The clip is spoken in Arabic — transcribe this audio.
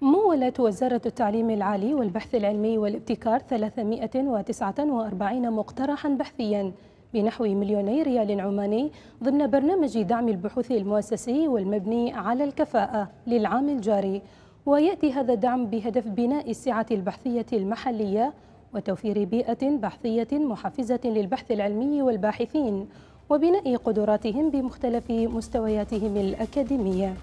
مولت وزارة التعليم العالي والبحث العلمي والابتكار 349 مقترحا بحثيا بنحو مليوني ريال عماني ضمن برنامج دعم البحوث المؤسسي والمبني على الكفاءة للعام الجاري ويأتي هذا الدعم بهدف بناء السعة البحثية المحلية وتوفير بيئة بحثية محفزة للبحث العلمي والباحثين وبناء قدراتهم بمختلف مستوياتهم الأكاديمية